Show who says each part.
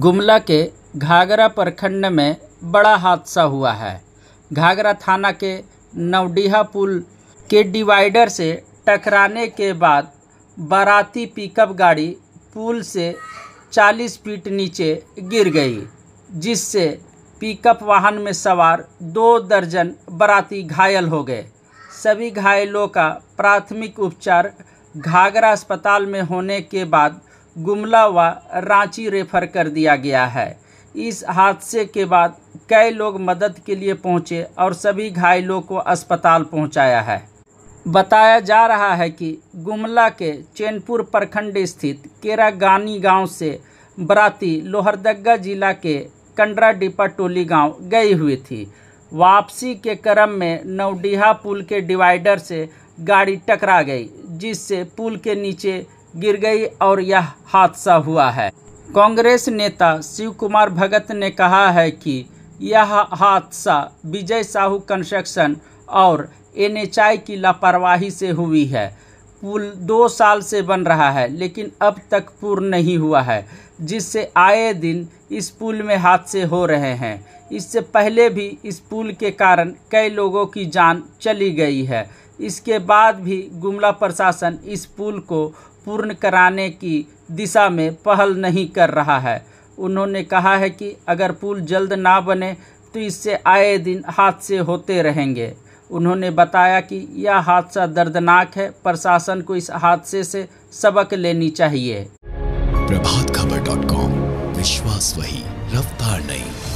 Speaker 1: गुमला के घाघरा प्रखंड में बड़ा हादसा हुआ है घाघरा थाना के नवडीहा पुल के डिवाइडर से टकराने के बाद बाराती पिकअप गाड़ी पुल से 40 फीट नीचे गिर गई जिससे पिकअप वाहन में सवार दो दर्जन बाराती घायल हो गए सभी घायलों का प्राथमिक उपचार घाघरा अस्पताल में होने के बाद गुमला व रांची रेफर कर दिया गया है इस हादसे के बाद कई लोग मदद के लिए पहुंचे और सभी घायलों को अस्पताल पहुंचाया है बताया जा रहा है कि गुमला के चैनपुर प्रखंड स्थित केरागानी गांव से बराती लोहरदगा जिला के कंडरा डिपा टोली गांव गई हुई थी वापसी के क्रम में नवडीहा पुल के डिवाइडर से गाड़ी टकरा गई जिससे पुल के नीचे गिर गई और यह हादसा हुआ है कांग्रेस नेता शिव कुमार भगत ने कहा है कि यह हादसा विजय साहू कंस्ट्रक्शन और एनएचआई की लापरवाही से हुई है पुल दो साल से बन रहा है लेकिन अब तक पूर्ण नहीं हुआ है जिससे आए दिन इस पुल में हादसे हो रहे हैं इससे पहले भी इस पुल के कारण कई लोगों की जान चली गई है इसके बाद भी गुमला प्रशासन इस पुल को पूर्ण कराने की दिशा में पहल नहीं कर रहा है उन्होंने कहा है कि अगर पुल जल्द ना बने तो इससे आए दिन हादसे होते रहेंगे उन्होंने बताया कि यह हादसा दर्दनाक है प्रशासन को इस हादसे से सबक लेनी चाहिए प्रभात खबर डॉट कॉम विश्वास वही रफ्तार नहीं